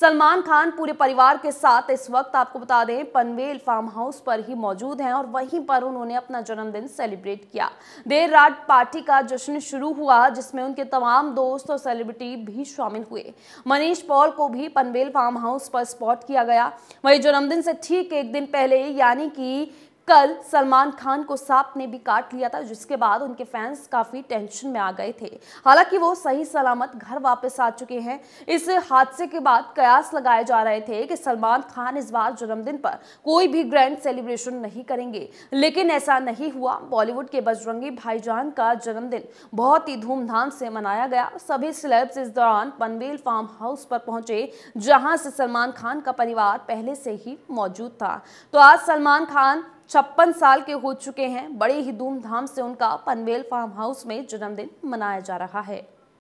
सलमान खान पूरे परिवार के साथ इस वक्त आपको बता दें पनवेल फार्म हाउस पर ही मौजूद हैं और वहीं पर उन्होंने अपना जन्मदिन सेलिब्रेट किया देर रात पार्टी का जश्न शुरू हुआ जिसमें उनके तमाम दोस्त और सेलिब्रिटी भी शामिल हुए मनीष पॉल को भी पनवेल फार्म हाउस पर स्पॉट किया गया वही जन्मदिन से ठीक एक दिन पहले यानी कि कल सलमान खान को सांप ने भी काट लिया था जिसके बाद उनके फैंस काफ़ी टेंशन में आ गए थे हालांकि वो सही सलामत घर वापस आ चुके हैं इस हादसे के बाद कयास लगाए जा रहे थे कि सलमान खान इस बार जन्मदिन पर कोई भी ग्रैंड सेलिब्रेशन नहीं करेंगे लेकिन ऐसा नहीं हुआ बॉलीवुड के बजरंगी भाईजान का जन्मदिन बहुत ही धूमधाम से मनाया गया सभी सिलेब्स इस दौरान पनवेल फार्म हाउस पर पहुंचे जहां से सलमान खान का परिवार पहले से ही मौजूद था तो आज सलमान खान छप्पन साल के हो चुके हैं बड़े ही धूमधाम से उनका पनवेल फार्म हाउस में जन्मदिन मनाया जा रहा है